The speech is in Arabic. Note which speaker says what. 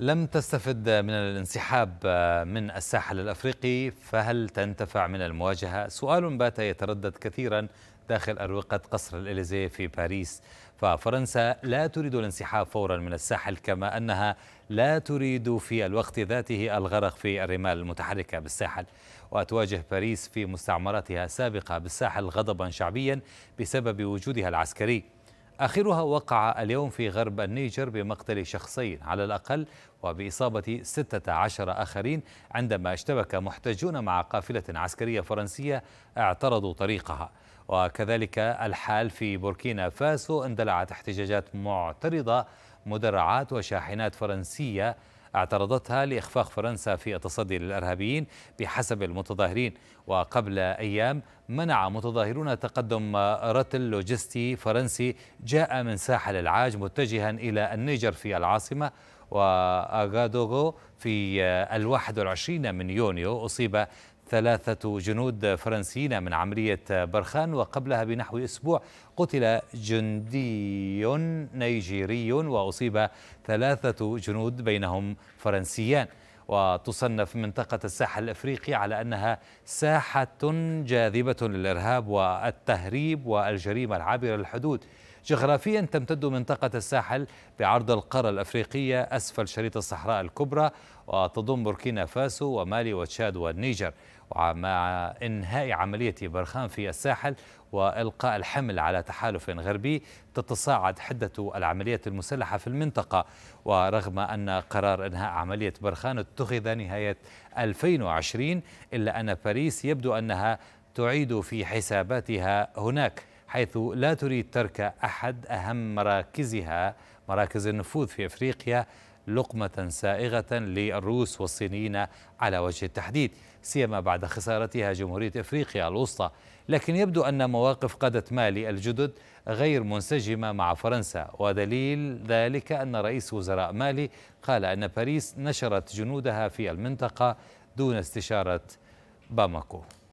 Speaker 1: لم تستفد من الانسحاب من الساحل الافريقي فهل تنتفع من المواجهه؟ سؤال بات يتردد كثيرا داخل اروقه قصر الاليزيه في باريس ففرنسا لا تريد الانسحاب فورا من الساحل كما انها لا تريد في الوقت ذاته الغرق في الرمال المتحركه بالساحل وتواجه باريس في مستعمراتها السابقه بالساحل غضبا شعبيا بسبب وجودها العسكري آخرها وقع اليوم في غرب النيجر بمقتل شخصين على الأقل وبإصابة 16 آخرين عندما اشتبك محتجون مع قافلة عسكرية فرنسية اعترضوا طريقها وكذلك الحال في بوركينا فاسو اندلعت احتجاجات معترضة مدرعات وشاحنات فرنسية اعترضتها لإخفاق فرنسا في التصدي للإرهابيين بحسب المتظاهرين وقبل أيام منع متظاهرون تقدم رتل لوجستي فرنسي جاء من ساحل العاج متجها إلى النيجر في العاصمة وأغادوغو في الواحد والعشرين من يونيو أصيب ثلاثة جنود فرنسيين من عملية برخان وقبلها بنحو أسبوع قتل جندي نيجيري وأصيب ثلاثة جنود بينهم فرنسيان وتصنف منطقة الساحل الأفريقي على أنها ساحة جاذبة للإرهاب والتهريب والجريمة العابرة للحدود جغرافيا تمتد منطقة الساحل بعرض القارة الأفريقية أسفل شريط الصحراء الكبرى وتضم بوركينا فاسو ومالي وتشاد والنيجر ومع إنهاء عملية برخان في الساحل وإلقاء الحمل على تحالف غربي تتصاعد حدة العمليات المسلحة في المنطقة ورغم أن قرار إنهاء عملية برخان اتخذ نهاية 2020 إلا أن باريس يبدو أنها تعيد في حساباتها هناك حيث لا تريد ترك أحد أهم مراكزها مراكز النفوذ في أفريقيا لقمة سائغة للروس والصينيين على وجه التحديد سيما بعد خسارتها جمهورية إفريقيا الوسطى لكن يبدو أن مواقف قادة مالي الجدد غير منسجمة مع فرنسا ودليل ذلك أن رئيس وزراء مالي قال أن باريس نشرت جنودها في المنطقة دون استشارة باماكو